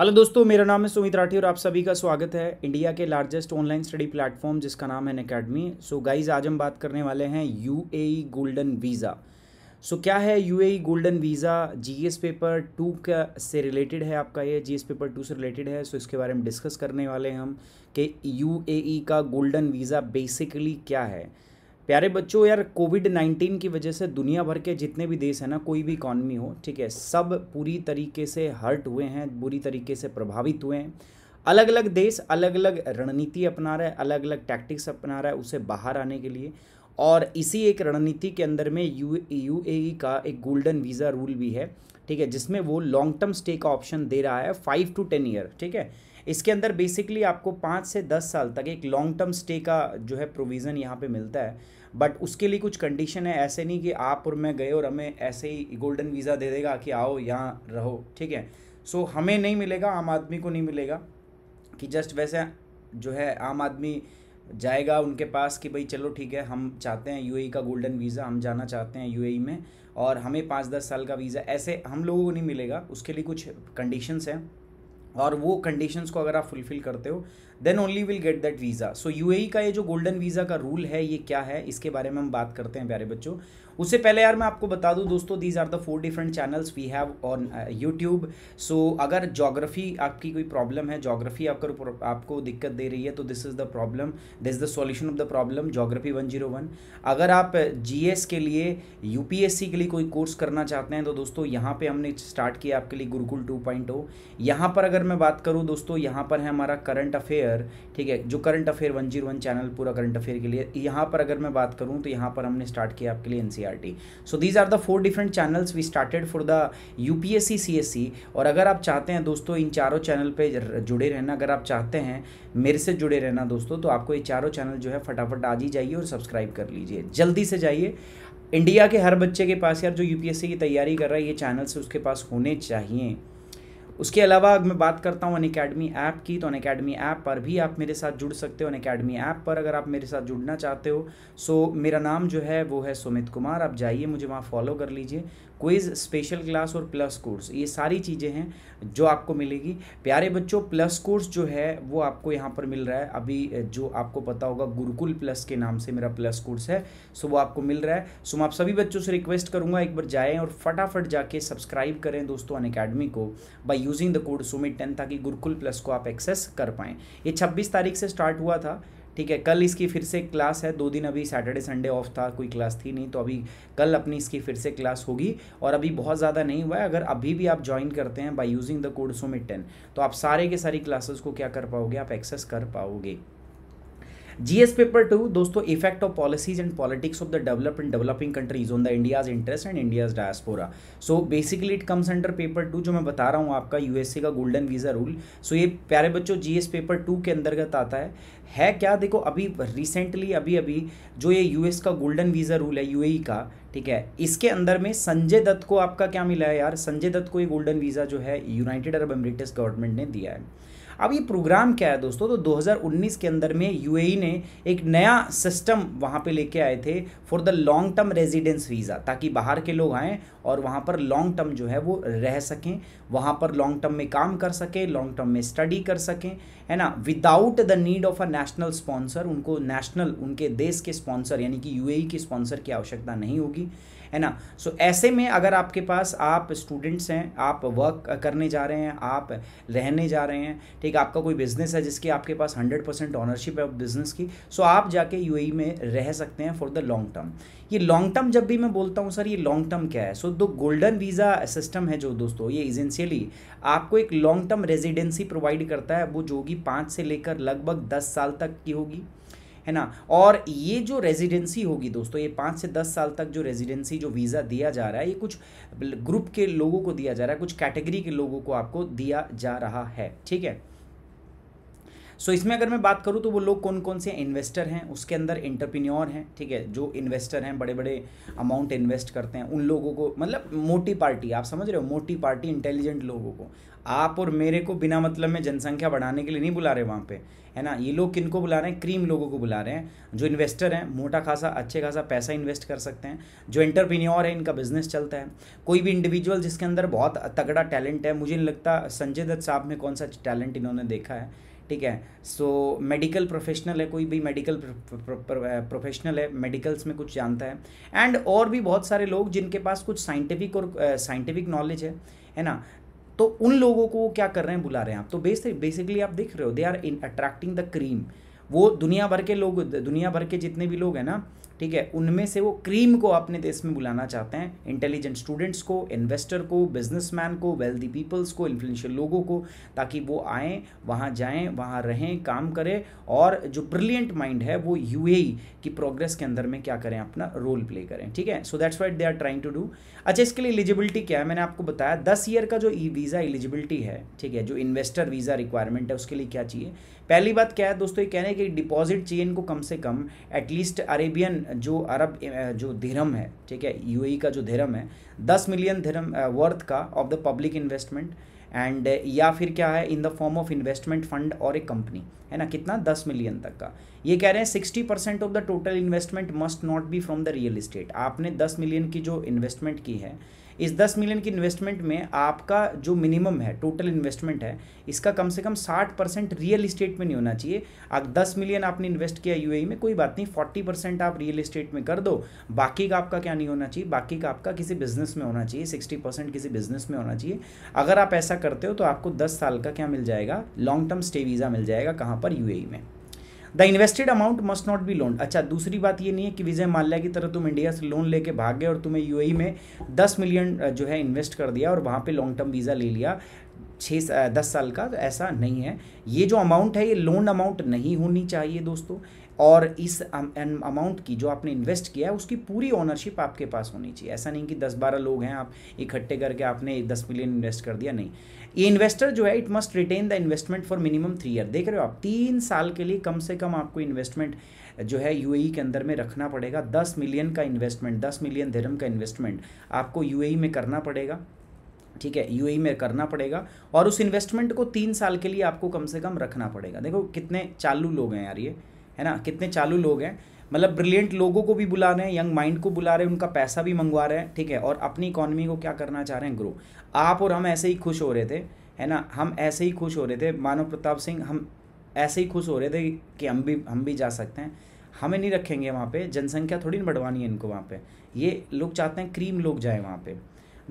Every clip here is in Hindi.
हेलो दोस्तों मेरा नाम है सुमित राठी और आप सभी का स्वागत है इंडिया के लार्जेस्ट ऑनलाइन स्टडी प्लेटफॉर्म जिसका नाम है अकेडमी सो गाइज आज हम बात करने वाले हैं यूएई गोल्डन वीज़ा सो क्या है UAE golden visa GS paper two का से रिलेटेड है आपका ये जीएस पेपर टू से रिलेटेड है सो इसके बारे में डिस्कस करने वाले हैं हम कि यू e का गोल्डन वीज़ा बेसिकली क्या है प्यारे बच्चों यार कोविड नाइन्टीन की वजह से दुनिया भर के जितने भी देश हैं ना कोई भी इकॉनमी हो ठीक है सब पूरी तरीके से हर्ट हुए हैं बुरी तरीके से प्रभावित हुए हैं अलग अलग देश अलग अलग रणनीति अपना रहा है अलग अलग टैक्टिक्स अपना रहा है उसे बाहर आने के लिए और इसी एक रणनीति के अंदर में यू यू e का एक गोल्डन वीज़ा रूल भी है ठीक है जिसमें वो लॉन्ग टर्म स्टे का ऑप्शन दे रहा है फाइव टू टेन ईयर ठीक है इसके अंदर बेसिकली आपको पाँच से दस साल तक एक लॉन्ग टर्म स्टे का जो है प्रोविज़न यहाँ पे मिलता है बट उसके लिए कुछ कंडीशन है ऐसे नहीं कि आप और मैं गए और हमें ऐसे ही गोल्डन वीज़ा दे देगा कि आओ यहाँ रहो ठीक है सो so, हमें नहीं मिलेगा आम आदमी को नहीं मिलेगा कि जस्ट वैसे जो है आम आदमी जाएगा उनके पास कि भाई चलो ठीक है हम चाहते हैं यूएई e का गोल्डन वीज़ा हम जाना चाहते हैं यूएई e में और हमें पाँच दस साल का वीज़ा ऐसे हम लोगों को नहीं मिलेगा उसके लिए कुछ कंडीशंस हैं और वो कंडीशंस को अगर आप फुलफ़िल करते हो then only will get that visa so UAE का ये जो गोल्डन वीज़ा का रूल है ये क्या है इसके बारे में हम बात करते हैं प्यारे बच्चों उससे पहले यार मैं आपको बता दूं दोस्तों these are the four different channels we have on YouTube so अगर जोग्राफी आपकी कोई प्रॉब्लम है जोग्राफी आपको आपको दिक्कत दे रही है तो this is the problem this is the solution of the problem geography one zero one अगर आप जीएस uh, के लिए यूपीएससी के लिए कोई कोर्स करना चाहते हैं तो दोस्तों यहाँ पर हमने स्टार्ट किया आपके लिए गुरुकुल टू पॉइंट यहाँ पर अगर मैं बात करूँ दोस्तों यहाँ पर है हमारा करंट अफेयर अफेयर ठीक है जो current affair one zero one channel पूरा करंट अफेयर के लिए यहाँ पर अगर मैं बात करूँ तो यहाँ पर हमने स्टार्ट किया आपके लिए N C R T so these are the four different channels we started for the U P S C C S C और अगर आप चाहते हैं दोस्तों इन चारों चैनल पर जुड़े रहना अगर आप चाहते हैं मेरे से जुड़े रहना दोस्तों तो आपको ये चारों चैनल जो है फटाफट आज ही जाइए और सब्सक्राइब कर लीजिए जल्दी से जाइए इंडिया के हर बच्चे के पास यार जो यूपीएससी की तैयारी कर रहा है ये चैनल से उसके पास होने चाहिए उसके अलावा मैं बात करता हूँ अनकेडमी अकेडमी ऐप की तो अनकेडमी ऐप पर भी आप मेरे साथ जुड़ सकते हो अनकेडमी अकेडमी ऐप पर अगर आप मेरे साथ जुड़ना चाहते हो सो मेरा नाम जो है वो है सुमित कुमार आप जाइए मुझे वहाँ फॉलो कर लीजिए क्विज स्पेशल क्लास और प्लस कोर्स ये सारी चीज़ें हैं जो आपको मिलेगी प्यारे बच्चों प्लस कोर्स जो है वो आपको यहाँ पर मिल रहा है अभी जो आपको पता होगा गुरुकुल प्लस के नाम से मेरा प्लस कोर्स है सो वो आपको मिल रहा है सो मैं आप सभी बच्चों से रिक्वेस्ट करूँगा एक बार जाएँ और फटाफट जाके सब्सक्राइब करें दोस्तों अन अकेडमी को by using the code Sumit ten ताकि गुरुकुल प्लस को आप एक्सेस कर पाएँ ये छब्बीस तारीख से स्टार्ट हुआ था ठीक है कल इसकी फिर से क्लास है दो दिन अभी सैटरडे संडे ऑफ था कोई क्लास थी नहीं तो अभी कल अपनी इसकी फिर से क्लास होगी और अभी बहुत ज़्यादा नहीं हुआ है अगर अभी भी आप ज्वाइन करते हैं by using the code Sumit ten तो आप सारे के सारी क्लासेस को क्या कर पाओगे आप एक्सेस कर पाओगे जीएस पेपर टू दोस्तों effect of policies and politics of the develop and developing countries on the India's interest and India's diaspora so basically it comes under paper two जो मैं बता रहा हूँ आपका यूएसए का गोल्डन वीज़ा रूल सो ये प्यारे बच्चों जीएस पेपर टू के अंतर्गत आता है है क्या देखो अभी रिसेंटली अभी अभी जो ये यूएस का गोल्डन वीज़ा रूल है यूएई e का ठीक है इसके अंदर में संजय दत्त को आपका क्या मिला है यार संजय दत्त को ये गोल्डन वीज़ा जो है यूनाइटेड अरब अमेरिकस गवर्नमेंट ने दिया है अब ये प्रोग्राम क्या है दोस्तों तो 2019 के अंदर में यूएई e ने एक नया सिस्टम वहाँ पे लेके आए थे for the long term residence visa ताकि बाहर के लोग आएँ और वहाँ पर लॉन्ग टर्म जो है वो रह सकें वहाँ पर लॉन्ग टर्म में काम कर सकें लॉन्ग टर्म में स्टडी कर सकें है ना without the need of a national sponsor उनको नेशनल उनके देश के स्पॉन्सर यानी कि यू e के स्पॉन्सर की आवश्यकता नहीं होगी है ना सो so, ऐसे में अगर आपके पास आप स्टूडेंट्स हैं आप वर्क करने जा रहे हैं आप रहने जा रहे हैं ठीक आपका कोई बिज़नेस है जिसकी आपके पास हंड्रेड परसेंट ऑनरशिप है बिज़नेस की सो so आप जाके यू e में रह सकते हैं फॉर द लॉन्ग टर्म ये लॉन्ग टर्म जब भी मैं बोलता हूँ सर ये लॉन्ग टर्म क्या है सो दो गोल्डन वीज़ा सिस्टम है जो दोस्तों ये इजेंशियली आपको एक लॉन्ग टर्म रेजिडेंसी प्रोवाइड करता है वो जो होगी पाँच से लेकर लगभग दस साल तक की होगी है ना और ये जो रेजिडेंसी होगी दोस्तों ये पाँच से दस साल तक जो रेजिडेंसी जो वीज़ा दिया जा रहा है ये कुछ ग्रुप के लोगों को दिया जा रहा है कुछ कैटेगरी के लोगों को आपको दिया जा रहा है ठीक है सो so, इसमें अगर मैं बात करूँ तो वो लोग कौन कौन से इन्वेस्टर हैं उसके अंदर इंटरप्रीन्योर हैं ठीक है जो इन्वेस्टर हैं बड़े बड़े अमाउंट इन्वेस्ट करते हैं उन लोगों को मतलब मोटी पार्टी आप समझ रहे हो मोटी पार्टी इंटेलिजेंट लोगों को आप और मेरे को बिना मतलब में जनसंख्या बढ़ाने के लिए नहीं बुला रहे वहाँ पे है ना ये लोग को बुला रहे हैं क्रीम लोगों को बुला रहे हैं जो इन्वेस्टर हैं मोटा खासा अच्छे खासा पैसा इन्वेस्ट कर सकते हैं जो एंटरप्रीन्योर है इनका बिजनेस चलता है कोई भी इंडिविजुअल जिसके अंदर बहुत तगड़ा टैलेंट है मुझे नहीं लगता संजय दत्त साहब में कौन सा टैलेंट इन्होंने देखा है ठीक है सो मेडिकल प्रोफेशनल है कोई भी मेडिकल प्रोफेशनल uh, है मेडिकल्स में कुछ जानता है एंड और भी बहुत सारे लोग जिनके पास कुछ साइंटिफिक और साइंटिफिक uh, नॉलेज है है ना तो उन लोगों को क्या कर रहे हैं बुला रहे हैं आप तो बेस बेसिकली आप देख रहे हो they are in attracting the cream वो दुनिया भर के लोग दुनिया भर के जितने भी लोग हैं ना ठीक है उनमें से वो क्रीम को अपने देश में बुलाना चाहते हैं इंटेलिजेंट स्टूडेंट्स को इन्वेस्टर को बिजनेसमैन को वेल्दी पीपल्स को इन्फ्लुएंशियल लोगों को ताकि वो आए वहाँ जाएँ वहाँ रहें काम करें और जो ब्रिलियंट माइंड है वो यू e की प्रोग्रेस के अंदर में क्या करें अपना रोल प्ले करें ठीक है so that's what they are trying to do अच्छा इसके लिए एलिजिबिलिटी क्या है मैंने आपको बताया दस ईयर का जो ई वीज़ा एलिजिबिलिटी है ठीक है जो इन्वेस्टर वीज़ा रिक्वायरमेंट है उसके लिए क्या चाहिए पहली बात क्या है दोस्तों ये कह रहे हैं कि डिपॉजिट चेन को कम से कम एटलीस्ट अरेबियन जो अरब जो धर्म है ठीक है यूएई e का जो धर्म है दस मिलियन धर्म वर्थ का of the public investment and या फिर क्या है in the form of investment fund और ए कंपनी है ना कितना दस मिलियन तक का ये कह रहे हैं sixty percent of the total investment must not be from the real estate आपने दस मिलियन की जो इन्वेस्टमेंट की है इस दस मिलियन की इन्वेस्टमेंट में आपका जो मिनिमम है टोटल इन्वेस्टमेंट है इसका कम से कम साठ परसेंट रियल इस्टेट में नहीं होना चाहिए अब दस मिलियन आपने इन्वेस्ट किया यू e में कोई बात नहीं फोर्टी परसेंट आप रियल इस्टेट में कर दो बाकी का आपका क्या नहीं होना चाहिए बाकी का आपका किसी बिजनेस में होना चाहिए सिक्सटी परसेंट किसी बिजनेस में होना चाहिए अगर आप ऐसा करते हो तो आपको दस साल का क्या मिल जाएगा लॉन्ग टर्म स्टे वीज़ा मिल जाएगा कहाँ पर यू e में the invested amount must not be loan अच्छा दूसरी बात ये नहीं है कि विजय माल्या की तरह तुम इंडिया से लोन लेके भाग गए और तुम्हें यू e में दस मिलियन जो है इन्वेस्ट कर दिया और वहाँ पर लॉन्ग टर्म वीज़ा ले लिया छः दस साल का तो ऐसा नहीं है ये जो अमाउंट है ये लोन अमाउंट नहीं होनी चाहिए दोस्तों और इस अमाउंट की जो आपने इन्वेस्ट किया है उसकी पूरी ओनरशिप आपके पास होनी चाहिए ऐसा नहीं कि दस बारह लोग हैं आप इकट्ठे करके आपने दस मिलियन इन्वेस्ट कर दिया नहीं ये इन्वेस्टर जो है it must retain the investment for minimum three year देख रहे हो आप तीन साल के लिए कम से कम आपको इन्वेस्टमेंट जो है यू e के अंदर में रखना पड़ेगा दस मिलियन का इन्वेस्टमेंट दस मिलियन धर्म का इन्वेस्टमेंट आपको यू e में करना पड़ेगा ठीक है यूएई e में करना पड़ेगा और उस इन्वेस्टमेंट को तीन साल के लिए आपको कम से कम रखना पड़ेगा देखो कितने चालू लोग हैं यार ये है ना कितने चालू लोग हैं मतलब ब्रिलियंट लोगों को भी बुला रहे हैं यंग माइंड को बुला रहे हैं उनका पैसा भी मंगवा रहे हैं ठीक है और अपनी इकोनॉमी को क्या करना चाह रहे हैं ग्रो आप और हम ऐसे ही खुश हो रहे थे है ना हम ऐसे ही खुश हो रहे थे मानव प्रताप सिंह हम ऐसे ही खुश हो रहे थे कि हम भी हम भी जा सकते हैं हमें नहीं रखेंगे वहाँ पे जनसंख्या थोड़ी ना बढ़वानी है इनको वहाँ पे ये लोग चाहते हैं क्रीम लोग जाए वहाँ पे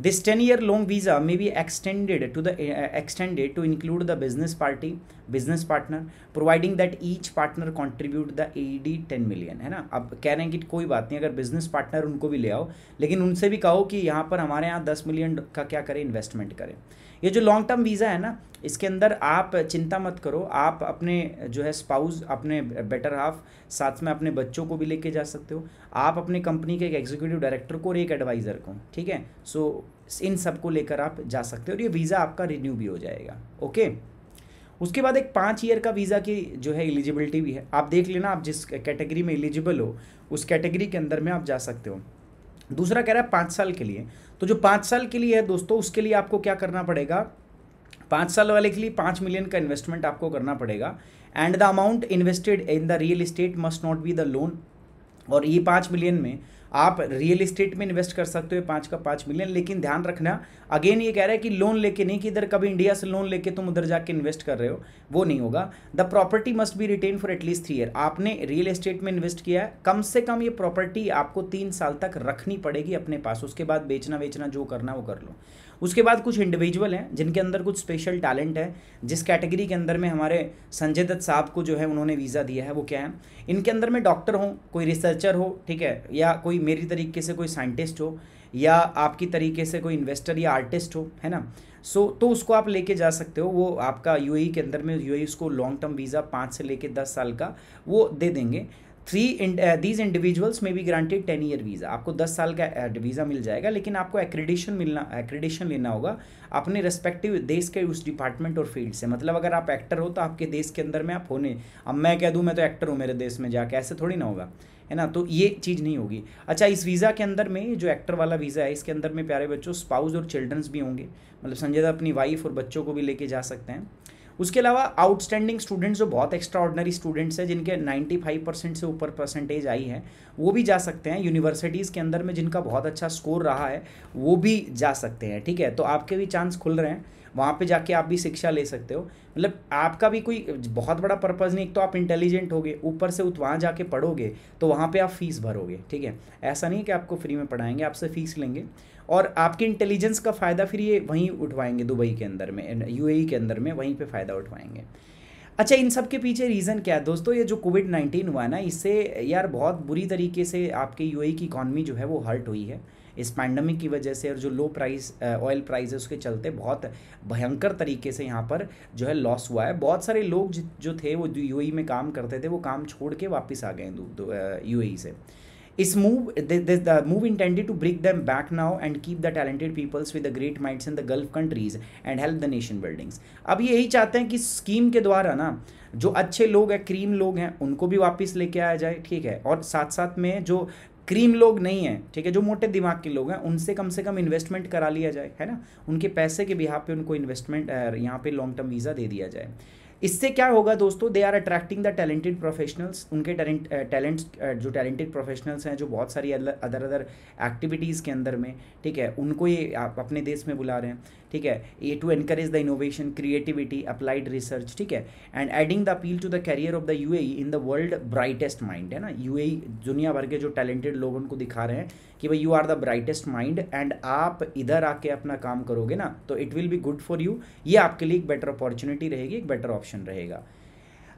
this ten year long visa may be extended to the extended to include the business party business partner providing that each partner contribute the A D ten million है ना अब कह रहे हैं कि कोई बात नहीं अगर बिजनेस पार्टनर उनको भी ले आओ लेकिन उनसे भी कहो कि यहाँ पर हमारे यहाँ दस मिलियन का क्या करें इन्वेस्टमेंट करें ये जो लॉन्ग टर्म वीज़ा है ना इसके अंदर आप चिंता मत करो आप अपने जो है स्पाउस अपने बेटर हाफ साथ में अपने बच्चों को भी लेके जा सकते हो आप अपने कंपनी के एक एग्जीक्यूटिव डायरेक्टर को और एक एडवाइज़र को ठीक है सो so, इन सबको लेकर आप जा सकते हो और ये वीज़ा आपका रिन्यू भी हो जाएगा ओके okay? उसके बाद एक पाँच ईयर का वीज़ा की जो है एलिजिबिलिटी भी है आप देख लेना आप जिस कैटेगरी में एलिजिबल हो उस कैटेगरी के अंदर में आप जा सकते हो दूसरा कह रहा है पाँच साल के लिए तो जो पाँच साल के लिए है दोस्तों उसके लिए आपको क्या करना पड़ेगा पाँच साल वाले के लिए पाँच मिलियन का इन्वेस्टमेंट आपको करना पड़ेगा and the amount invested in the real estate must not be the loan और ये पाँच मिलियन में आप रियल इस्टेट में इन्वेस्ट कर सकते हो पाँच का पाँच मिलियन लेकिन ध्यान रखना अगेन ये कह रहा है कि लोन लेके नहीं कि इधर कभी इंडिया से लोन लेके तुम उधर जाके इन्वेस्ट कर रहे हो वो नहीं होगा the property must be retain for at least three year आपने रियल इस्टेट में इन्वेस्ट किया है कम से कम ये प्रॉपर्टी आपको तीन साल तक रखनी पड़ेगी अपने पास उसके बाद बेचना बेचना जो करना वो कर लो उसके बाद कुछ इंडिविजुअल हैं जिनके अंदर कुछ स्पेशल टैलेंट है जिस कैटेगरी के अंदर में हमारे संजय दत्त साहब को जो है उन्होंने वीज़ा दिया है वो क्या है इनके अंदर में डॉक्टर हो कोई रिसर्चर हो ठीक है या कोई मेरी तरीके से कोई साइंटिस्ट हो या आपकी तरीके से कोई इन्वेस्टर या आर्टिस्ट हो है ना सो so, तो उसको आप लेके जा सकते हो वो आपका यूएई e के अंदर में यूएई e उसको लॉन्ग टर्म वीज़ा पाँच से लेके दस साल का वो दे देंगे थ्री दीज इंडिविजुअल्स में भी ग्रांटेड टेन ईयर वीज़ा आपको दस साल का वीज़ा uh, मिल जाएगा लेकिन आपको एक्रेडिशन मिलना एक्रेडिशन लेना होगा अपने रेस्पेक्टिव देश के उस डिपार्टमेंट और फील्ड से मतलब अगर आप एक्टर हो तो आपके देश के अंदर में आप होने अब मैं कह दूँ मैं तो एक्टर हूँ मेरे देश में जाके ऐसे थोड़ी ना होगा है ना तो ये चीज़ नहीं होगी अच्छा इस वीज़ा के अंदर में जो एक्टर वाला वीज़ा है इसके अंदर में प्यारे बच्चों स्पाउस और चिल्ड्रंस भी होंगे मतलब संजय दत्त अपनी वाइफ और बच्चों को भी लेके जा सकते हैं उसके अलावा आउटस्टैंडिंग स्टूडेंट्स जो बहुत एक्स्ट्रा ऑर्डनरी स्टूडेंट्स हैं जिनके 95 परसेंट से ऊपर परसेंटेज आई है वो भी जा सकते हैं यूनिवर्सिटीज़ के अंदर में जिनका बहुत अच्छा स्कोर रहा है वो भी जा सकते हैं ठीक है तो आपके भी चांस खुल रहे हैं वहाँ पे जाके आप भी शिक्षा ले सकते हो मतलब आपका भी कोई बहुत बड़ा पर्पज़ नहीं एक तो आप इंटेलिजेंट होगे ऊपर से वहाँ जाके पढ़ोगे तो वहाँ पे आप फीस भरोगे ठीक है ऐसा नहीं है कि आपको फ्री में पढ़ाएंगे आपसे फीस लेंगे और आपकी इंटेलिजेंस का फ़ायदा फिर ये वहीं उठवाएंगे दुबई के अंदर में यू e के अंदर में वहीं पर फ़ायदा उठवाएंगे अच्छा इन सब के पीछे रीज़न क्या है दोस्तों ये जो कोविड नाइन्टीन हुआ ना इससे यार बहुत बुरी तरीके से आपके यू e की इकॉनमी जो है वो हर्ट हुई है इस पैंडमिक की वजह से और जो लो प्राइस ऑयल प्राइस उसके चलते बहुत भयंकर तरीके से यहाँ पर जो है लॉस हुआ है बहुत सारे लोग जो थे वो यू e में काम करते थे वो काम छोड़ के वापस आ गए यू से इस move this the move intended to to them back now and keep the talented peoples with the great minds in the Gulf countries and help the nation buildings अब ये यही चाहते हैं कि स्कीम के द्वारा ना जो अच्छे लोग हैं क्रीम लोग हैं उनको भी वापस लेके आया जाए ठीक है और साथ साथ में जो क्रीम लोग नहीं हैं ठीक है जो मोटे दिमाग के लोग हैं उनसे कम से कम इन्वेस्टमेंट करा लिया जाए है ना उनके पैसे के बिहार पे उनको इन्वेस्टमेंट यहाँ पे लॉन्ग टर्म वीज़ा दे दिया जाए इससे क्या होगा दोस्तों they are attracting the talented professionals उनके टैलेंट टैलेंट्स uh, uh, जो टैलेंटेड प्रोफेशनल्स हैं जो बहुत सारी अदर अदर एक्टिविटीज़ के अंदर में ठीक है उनको ये आप अपने देश में बुला रहे हैं ठीक है ये to encourage the innovation creativity applied research ठीक है and adding the appeal to the career of the UAE in the world brightest mind है ना यू e, दुनिया भर के जो टैलेंटेड लोग उनको दिखा रहे हैं कि भाई you are the brightest mind and आप इधर आके अपना काम करोगे ना तो it will be good for you ये आपके लिए एक बेटर अपॉर्चुनिटी रहेगी एक बेटर ऑप्शन ऑप्शन रहेगा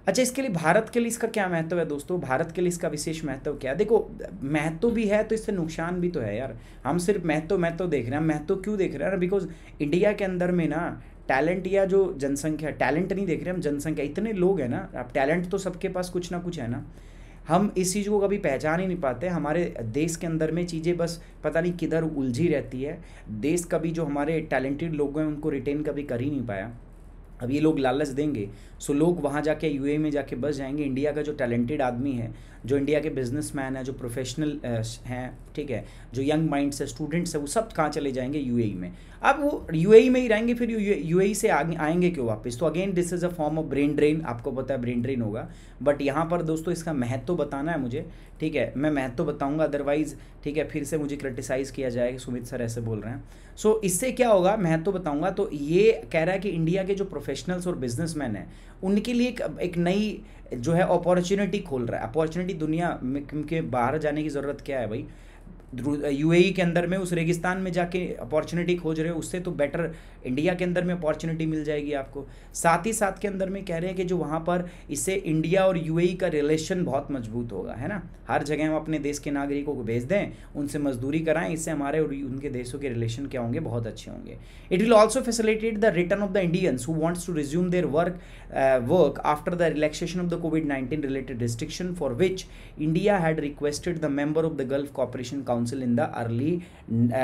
अच्छा इसके लिए भारत के लिए इसका क्या महत्व है दोस्तों भारत के लिए इसका विशेष महत्व क्या है देखो महत्व भी है तो इससे नुकसान भी तो है यार हम सिर्फ महत्व महत्व देख रहे हैं महत्व क्यों देख रहे हैं बिकॉज इंडिया के अंदर में ना टैलेंट या जो जनसंख्या टैलेंट नहीं देख रहे हम जनसंख्या इतने लोग हैं ना आप टैलेंट तो सबके पास कुछ ना कुछ है ना हम इस चीज़ को कभी पहचान ही नहीं पाते हमारे देश के अंदर में चीज़ें बस पता नहीं किधर उलझी रहती है देश कभी जो हमारे टैलेंटेड लोग हैं उनको रिटेन कभी कर ही नहीं पाया अब ये लोग लालच देंगे सो लोग वहाँ जाके यू में जाके बस जाएंगे इंडिया का जो टैलेंटेड आदमी है जो इंडिया के बिजनेसमैन है जो प्रोफेशनल हैं ठीक है जो यंग माइंड्स है स्टूडेंट्स है वो सब कहाँ चले जाएंगे यू e में अब वो यू e में ही रहेंगे फिर यूएई e से आगे आएंगे क्यों वापस तो again this is a form of brain drain आपको पता है ब्रेन ड्रेन होगा बट यहाँ पर दोस्तों इसका महत्व तो बताना है मुझे ठीक है मैं मैं तो बताऊंगा अदरवाइज़ ठीक है फिर से मुझे क्रिटिसाइज़ किया जाए कि सुमित सर ऐसे बोल रहे हैं सो so, इससे क्या होगा मैं तो बताऊंगा तो ये कह रहा है कि इंडिया के जो प्रोफेशनल्स और बिजनेसमैन हैं उनके लिए एक, एक नई जो है अपॉर्चुनिटी खोल रहा है अपॉर्चुनिटी दुनिया के बाहर जाने की ज़रूरत क्या है भाई यूएई e के अंदर में उस रेगिस्तान में जाके अपॉर्चुनिटी खोज रहे हो उससे तो बेटर इंडिया के अंदर में अपॉर्चुनिटी मिल जाएगी आपको साथ ही साथ के अंदर में कह रहे हैं कि जो वहाँ पर इससे इंडिया और यूएई e का रिलेशन बहुत मजबूत होगा है ना हर जगह हम अपने देश के नागरिकों को भेज दें उनसे मजदूरी कराएं इससे हमारे और उनके देशों के रिलेशन क्या होंगे बहुत अच्छे होंगे it will also facilitate the return of the Indians who wants to resume their work work after the relaxation of the Covid nineteen related restriction for which India had requested the member of the Gulf Cooperation Council council in the early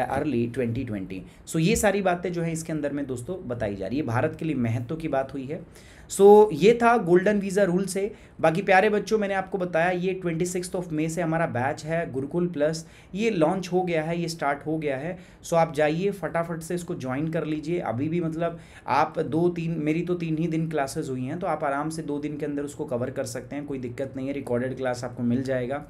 early twenty twenty so ये सारी बातें जो है इसके अंदर में दोस्तों बताई जा रही है भारत के लिए महत्व की बात हुई है सो so, ये था गोल्डन वीज़ा रूल से बाकी प्यारे बच्चों मैंने आपको बताया ये ट्वेंटी सिक्स ऑफ मे से हमारा बैच है गुरुकुल प्लस ये लॉन्च हो गया है ये स्टार्ट हो गया है सो so, आप जाइए फटाफट से इसको ज्वाइन कर लीजिए अभी भी मतलब आप दो तीन मेरी तो तीन ही दिन क्लासेस हुई हैं तो आप आराम से दो दिन के अंदर उसको कवर कर सकते हैं कोई दिक्कत नहीं है रिकॉर्डेड क्लास आपको मिल जाएगा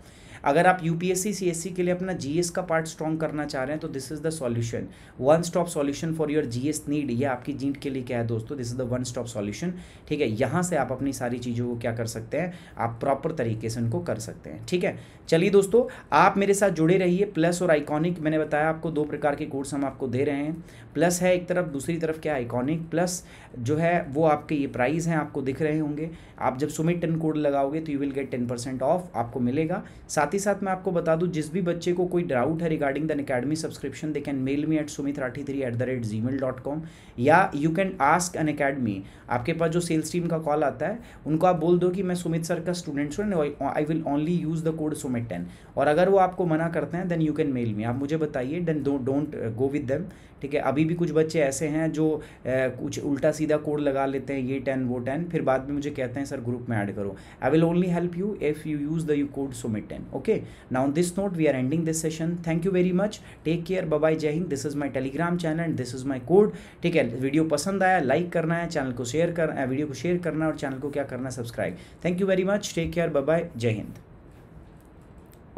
अगर आप यूपीएससी सीएससी के लिए अपना जी का पार्ट स्ट्रॉन्ग करना चाह रहे हैं तो this is the solution one stop solution for your G need ये आपकी जीट के लिए क्या है दोस्तों this is the one stop solution ठीक है यहाँ से आप अपनी सारी चीज़ों को क्या कर सकते हैं आप प्रॉपर तरीके से उनको कर सकते हैं ठीक है चलिए दोस्तों आप मेरे साथ जुड़े रहिए प्लस और आइकॉनिक मैंने बताया आपको दो प्रकार के कोर्स हम आपको दे रहे हैं प्लस है एक तरफ दूसरी तरफ क्या आइकॉनिक प्लस जो है वो आपके ये प्राइस हैं आपको दिख रहे होंगे आप जब सुमित टेन कोड लगाओगे तो you will get ten percent off आपको मिलेगा साथ साथ ही साथ मैं आपको बता दूं जिस भी बच्चे को कोई डाउट है regarding the academy subscription they can mail me at Sumit Rathi three at the rate Gmail dot com या you can ask Unacademy आपके पास जो सेल्स टीम का कॉल आता है उनको आप बोल दो कि मैं सुमित सर का स्टूडेंट हूँ I will only use the code Sumit ten और अगर वो आपको मना करते हैं then you can mail me आप मुझे बताइए then don't go with them ठीक है अभी भी कुछ बच्चे ऐसे हैं जो ए, uh, कुछ उल्टा सीधा कोड लगा लेते हैं ये टेन वो टेन फिर बाद में मुझे कहते हैं सर ग्रुप में ऐड करो I will only help you if you use the U code Sumit ten okay okay now this note we are ending this session thank you very much take care bye जय हिंद this is my Telegram channel and this is my code ठीक है वीडियो पसंद आया लाइक करना है चैनल को शेयर करना वीडियो को शेयर करना और चैनल को क्या करना subscribe thank you very much take care bye जय हिंद